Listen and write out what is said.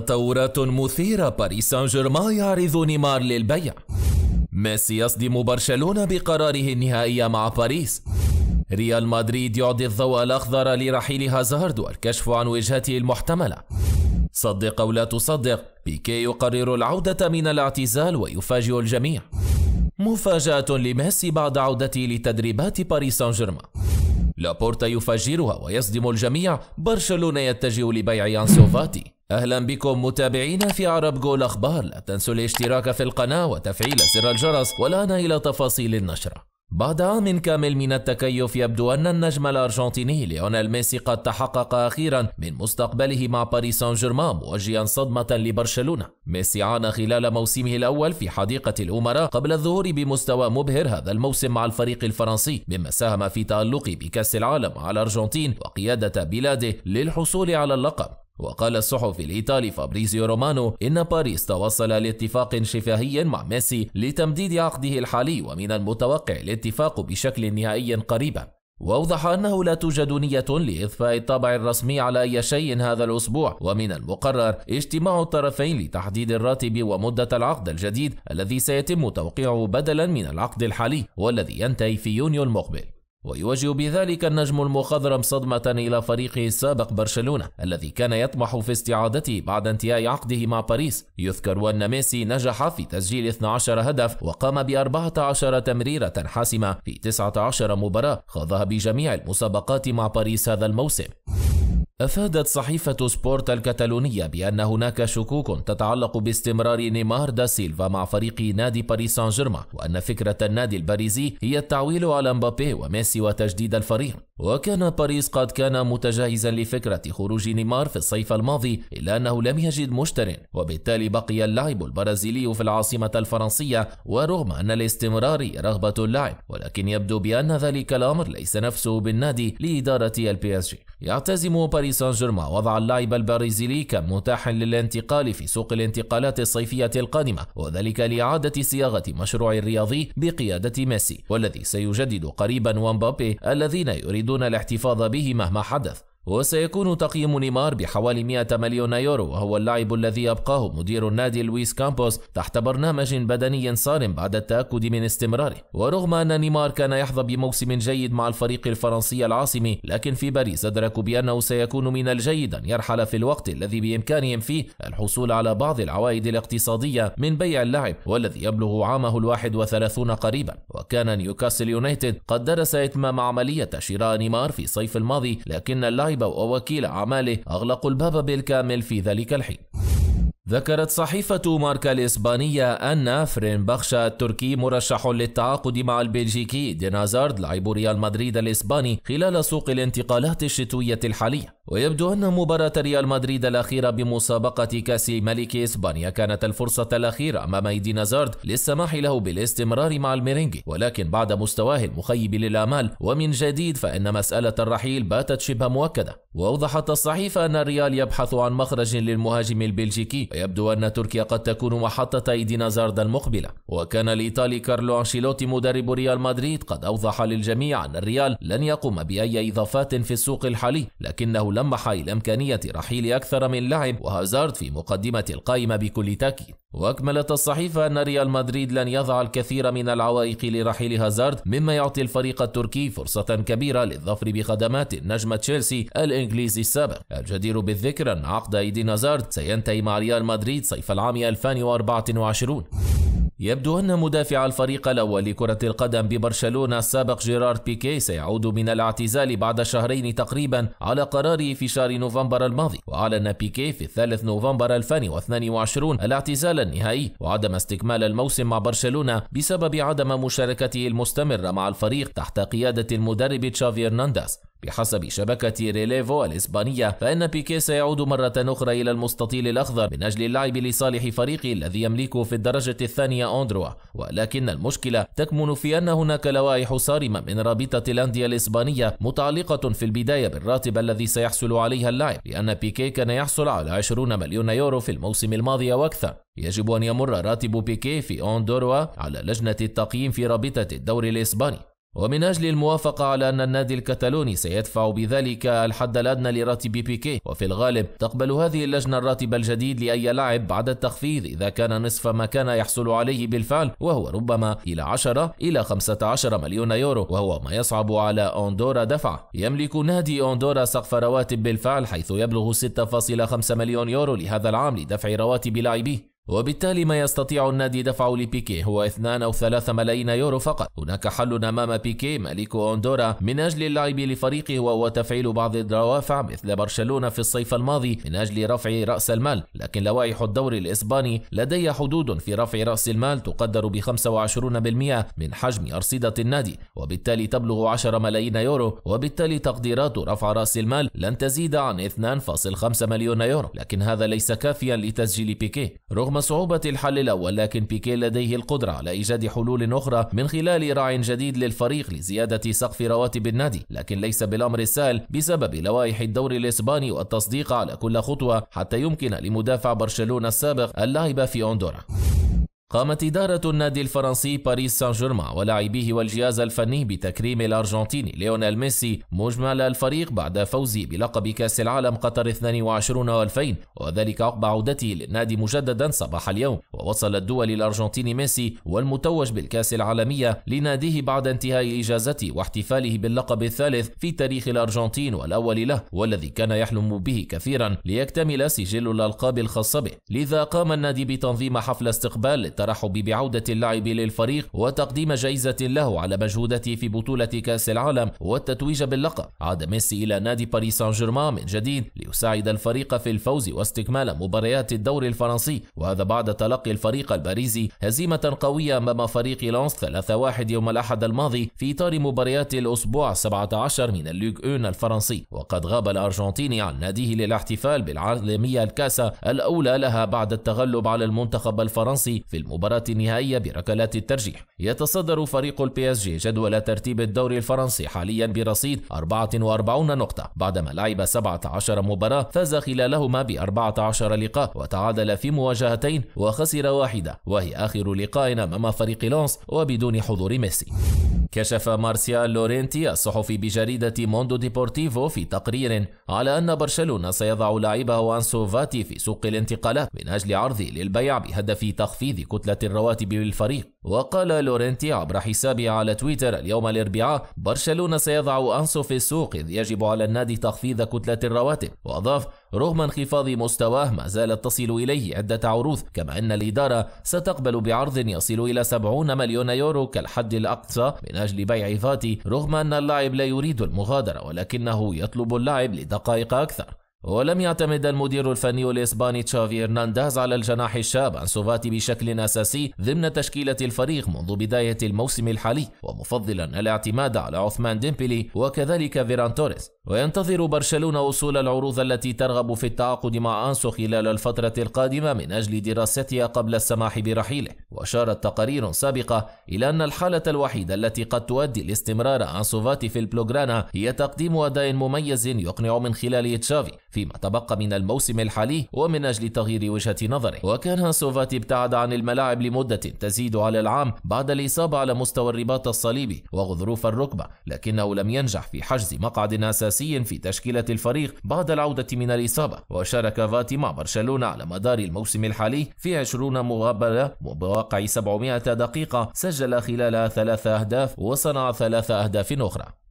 تطورات مثيرة باريس سان جيرمان يعرض نيمار للبيع ميسي يصدم برشلونة بقراره النهائي مع باريس ريال مدريد يعطي الضوء الأخضر لرحيل هازارد والكشف عن وجهته المحتملة صدق أو لا تصدق بيكي يقرر العودة من الاعتزال ويفاجئ الجميع مفاجأة لميسي بعد عودته لتدريبات باريس سان جيرمان لابورتا يفجرها ويصدم الجميع برشلونة يتجه لبيع أنسوفاتي أهلا بكم متابعينا في عرب جول أخبار لا تنسوا الاشتراك في القناة وتفعيل زر الجرس والآن إلى تفاصيل النشرة بعد عام كامل من التكيف يبدو أن النجم الأرجنتيني ليونيل ميسي قد تحقق أخيرا من مستقبله مع باريس سان جيرمان موجها صدمة لبرشلونة ميسي عانى خلال موسمه الأول في حديقة الأمراء قبل الظهور بمستوى مبهر هذا الموسم مع الفريق الفرنسي مما ساهم في تألقه بكأس العالم على الأرجنتين وقيادة بلاده للحصول على اللقب وقال الصحفي الإيطالي فابريزيو رومانو إن باريس توصل لاتفاق شفاهي مع ميسي لتمديد عقده الحالي ومن المتوقع الاتفاق بشكل نهائي قريبا وأوضح أنه لا توجد نية لإضفاء الطابع الرسمي على أي شيء هذا الأسبوع ومن المقرر اجتماع الطرفين لتحديد الراتب ومدة العقد الجديد الذي سيتم توقيعه بدلا من العقد الحالي والذي ينتهي في يونيو المقبل ويواجه بذلك النجم المخضرم صدمة إلى فريقه السابق برشلونة الذي كان يطمح في استعادته بعد انتهاء عقده مع باريس يذكر أن ميسي نجح في تسجيل 12 هدف وقام ب 14 تمريرة حاسمة في 19 مباراة خاضها بجميع المسابقات مع باريس هذا الموسم أفادت صحيفة سبورت الكتالونية بأن هناك شكوك تتعلق باستمرار نيمار دا سيلفا مع فريق نادي باريس سان جيرمان وأن فكرة النادي الباريزي هي التعويل على مبابي وميسي وتجديد الفريق وكان باريس قد كان متجهزا لفكرة خروج نيمار في الصيف الماضي إلا أنه لم يجد مشتر وبالتالي بقي اللاعب البرازيلي في العاصمة الفرنسية ورغم أن الاستمرار رغبة اللاعب ولكن يبدو بأن ذلك الأمر ليس نفسه بالنادي لإدارة البي اس جي يعتزم باريس سان جيرمان وضع اللاعب البرازيلي كمتاح للانتقال في سوق الانتقالات الصيفية القادمة وذلك لإعادة صياغة مشروع الرياضي بقيادة ميسي والذي سيجدد قريبا ومبابي الذين يريدون الاحتفاظ به مهما حدث وسيكون تقييم نيمار بحوالي 100 مليون يورو وهو اللاعب الذي يبقاه مدير النادي لويس كامبوس تحت برنامج بدني صارم بعد التأكد من استمراره ورغم أن نيمار كان يحظى بموسم جيد مع الفريق الفرنسي العاصمي لكن في باريس أدركوا بأنه سيكون من الجيد أن يرحل في الوقت الذي بإمكانهم فيه الحصول على بعض العوائد الاقتصادية من بيع اللاعب والذي يبلغ عامه الواحد وثلاثون قريبا وكان نيوكاسل يونايتد قد درس إتمام عملية شراء نيمار في صيف الماضي لكن اللاعب ووكيل أعماله أغلقوا الباب بالكامل في ذلك الحين ذكرت صحيفة ماركا الإسبانية أن فرين بخشا التركي مرشح للتعاقد مع البلجيكي دينازارد لاعب ريال مدريد الإسباني خلال سوق الانتقالات الشتوية الحالية ويبدو أن مباراة ريال مدريد الأخيرة بمسابقة كأس ملك إسبانيا كانت الفرصة الأخيرة أمام دينازارد للسماح له بالاستمرار مع الميرينجي ولكن بعد مستواه المخيب للآمال ومن جديد فإن مسألة الرحيل باتت شبه مؤكدة وأوضحت الصحيفة أن الريال يبحث عن مخرج للمهاجم البلجيكي ويبدو أن تركيا قد تكون محطة أيدي نازارد المقبلة وكان الإيطالي كارلو أنشيلوتي مدرب ريال مدريد قد أوضح للجميع أن الريال لن يقوم بأي إضافات في السوق الحالي لكنه لمح إلى إمكانية رحيل أكثر من لاعب وهازارد في مقدمة القائمة بكل تأكيد وأكملت الصحيفة أن ريال مدريد لن يضع الكثير من العوائق لرحيل هازارد مما يعطي الفريق التركي فرصة كبيرة للظفر بخدمات نجم تشيلسي الإنجليزي السابق الجدير بالذكر أن عقد ايدي هازارد سينتهي مع ريال مدريد صيف العام 2024 يبدو أن مدافع الفريق الأول لكرة القدم ببرشلونة السابق جيرارد بيكي سيعود من الاعتزال بعد شهرين تقريبا على قراره في شهر نوفمبر الماضي وأعلن بيكي في الثالث نوفمبر 2022 الاعتزال النهائي وعدم استكمال الموسم مع برشلونة بسبب عدم مشاركته المستمرة مع الفريق تحت قيادة المدرب تشافي هرنانديز بحسب شبكة ريليفو الإسبانية فإن بيكي سيعود مرة أخرى إلى المستطيل الأخضر من أجل اللعب لصالح فريقه الذي يملكه في الدرجة الثانية أندروا ولكن المشكلة تكمن في أن هناك لوائح صارمة من رابطة الأندية الإسبانية متعلقة في البداية بالراتب الذي سيحصل عليها اللاعب لأن بيكي كان يحصل على 20 مليون يورو في الموسم الماضي وأكثر يجب أن يمر راتب بيكي في أندروا على لجنة التقييم في رابطة الدوري الإسباني ومن أجل الموافقة على أن النادي الكتالوني سيدفع بذلك الحد الأدنى لراتب بيكي وفي الغالب تقبل هذه اللجنة الراتب الجديد لأي لاعب بعد التخفيض إذا كان نصف ما كان يحصل عليه بالفعل وهو ربما إلى 10 إلى 15 مليون يورو وهو ما يصعب على أندورا دفع يملك نادي أندورا سقف رواتب بالفعل حيث يبلغ 6.5 مليون يورو لهذا العام لدفع رواتب لاعبيه وبالتالي ما يستطيع النادي دفعه لبيكي هو 2 أو 3 ملايين يورو فقط هناك حل أمام بيكي ملك اوندورا من أجل اللعب لفريقه وهو تفعيل بعض الدوافع مثل برشلونة في الصيف الماضي من أجل رفع رأس المال لكن لوائح الدوري الإسباني لدي حدود في رفع رأس المال تقدر ب 25% من حجم أرصدة النادي وبالتالي تبلغ 10 ملايين يورو وبالتالي تقديرات رفع رأس المال لن تزيد عن 2.5 مليون يورو لكن هذا ليس كافيا لتسجيل بيكي رغم رغم صعوبة الحل الأول لكن بيكي لديه القدرة على إيجاد حلول أخرى من خلال راع جديد للفريق لزيادة سقف رواتب النادي لكن ليس بالأمر السهل بسبب لوائح الدوري الإسباني والتصديق على كل خطوة حتى يمكن لمدافع برشلونة السابق اللعب في أندورا قامت إدارة النادي الفرنسي باريس سان جيرمان ولاعبيه والجهاز الفني بتكريم الأرجنتيني ليونيل ميسي مجمل الفريق بعد فوزه بلقب كأس العالم قطر 22 و2000 وذلك عقب عودته للنادي مجددا صباح اليوم ووصل الدول الأرجنتيني ميسي والمتوج بالكأس العالمية لناديه بعد انتهاء إجازته واحتفاله باللقب الثالث في تاريخ الأرجنتين والأول له والذي كان يحلم به كثيرا ليكتمل سجل الألقاب الخاصة به لذا قام النادي بتنظيم حفل استقبال الترحب بعودة اللاعب للفريق وتقديم جائزة له على مجهودته في بطولة كأس العالم والتتويج باللقب عاد ميسي إلى نادي باريس سان جيرمان من جديد ليساعد الفريق في الفوز واستكمال مباريات الدوري الفرنسي وهذا بعد تلقي الفريق الباريسي هزيمة قوية أمام فريق لانس 3-1 يوم الأحد الماضي في إطار مباريات الأسبوع 17 من الليغ أون الفرنسي وقد غاب الأرجنتيني عن ناديه للاحتفال بالعالمية الكاسة الأولى لها بعد التغلب على المنتخب الفرنسي في المباراة النهائية بركلات الترجيح يتصدر فريق البي اس جي جدول ترتيب الدوري الفرنسي حاليا برصيد 44 نقطة بعدما لعب 17 مباراة فاز خلالهما ب 14 لقاء وتعادل في مواجهتين وخسر واحدة وهي آخر لقاء أمام فريق لونس وبدون حضور ميسي كشف مارسيال لورينتي الصحفي بجريدة موندو ديبورتيفو في تقرير على أن برشلونة سيضع لاعبه أنسو فاتي في سوق الانتقالات من أجل عرضه للبيع بهدف تخفيض كتلة الرواتب للفريق وقال لورينتي عبر حسابه على تويتر اليوم الأربعاء برشلونة سيضع أنسو في السوق إذ يجب على النادي تخفيض كتلة الرواتب وأضاف رغم انخفاض مستواه ما زالت تصل إليه عدة عروض كما أن الإدارة ستقبل بعرض يصل إلى 70 مليون يورو كالحد الأقصى من أجل بيع فاتي رغم أن اللاعب لا يريد المغادرة ولكنه يطلب اللاعب لدقائق أكثر ولم يعتمد المدير الفني الإسباني تشافي إرنانداز على الجناح الشاب أنسوفاتي بشكل أساسي ضمن تشكيلة الفريق منذ بداية الموسم الحالي ومفضلا الاعتماد على عثمان ديمبلي وكذلك فيران توريس وينتظر برشلونة وصول العروض التي ترغب في التعاقد مع أنسو خلال الفترة القادمة من أجل دراستها قبل السماح برحيله وأشارت تقارير سابقة إلى أن الحالة الوحيدة التي قد تؤدي لاستمرار أنسوفاتي في البلوغرانا هي تقديم أداء مميز يقنع من خلاله تشافي فيما تبقى من الموسم الحالي ومن أجل تغيير وجهة نظره وكان سوفاتي ابتعد عن الملاعب لمدة تزيد على العام بعد الإصابة على مستوى الرباط الصليبي وغضروف الركبة لكنه لم ينجح في حجز مقعد أساسي في تشكيلة الفريق بعد العودة من الإصابة وشارك فاتي مع برشلونة على مدار الموسم الحالي في 20 مقابلة وبواقع 700 دقيقة سجل خلالها ثلاث أهداف وصنع ثلاث أهداف أخرى